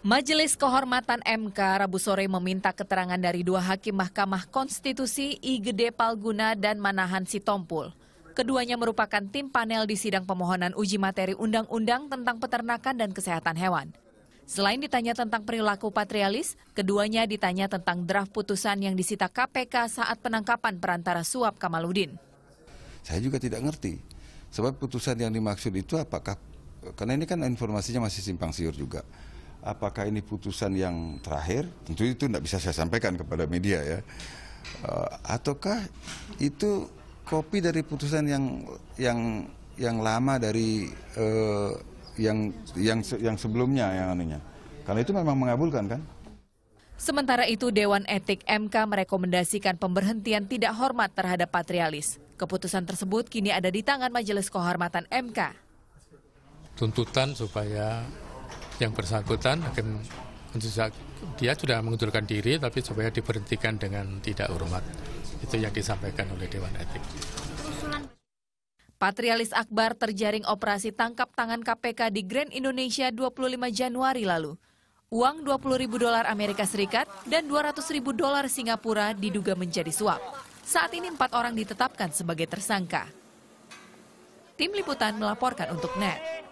Majelis Kehormatan MK Rabu sore meminta keterangan dari dua hakim Mahkamah Konstitusi I Gede Palguna dan Manahan Sitompul. Keduanya merupakan tim panel di sidang pemohonan uji materi undang-undang tentang peternakan dan kesehatan hewan. Selain ditanya tentang perilaku patrialis, keduanya ditanya tentang draft putusan yang disita KPK saat penangkapan perantara suap Kamaludin. Saya juga tidak ngerti. Sebab putusan yang dimaksud itu apakah karena ini kan informasinya masih simpang siur juga apakah ini putusan yang terakhir? Tentu itu tidak bisa saya sampaikan kepada media ya. Uh, ataukah itu kopi dari putusan yang yang yang lama dari uh, yang yang yang sebelumnya yang anunya. Karena itu memang mengabulkan kan? Sementara itu Dewan Etik MK merekomendasikan pemberhentian tidak hormat terhadap patrialis. Keputusan tersebut kini ada di tangan Majelis Kehormatan MK. Tuntutan supaya yang bersangkutan akan menjejak dia sudah mengundurkan diri tapi supaya diberhentikan dengan tidak hormat. Itu yang disampaikan oleh Dewan Etik. Patrialis Akbar terjaring operasi tangkap tangan KPK di Grand Indonesia 25 Januari lalu. Uang 20 ribu dolar Amerika Serikat dan 200 ribu dolar Singapura diduga menjadi suap. Saat ini empat orang ditetapkan sebagai tersangka. Tim Liputan melaporkan untuk NET.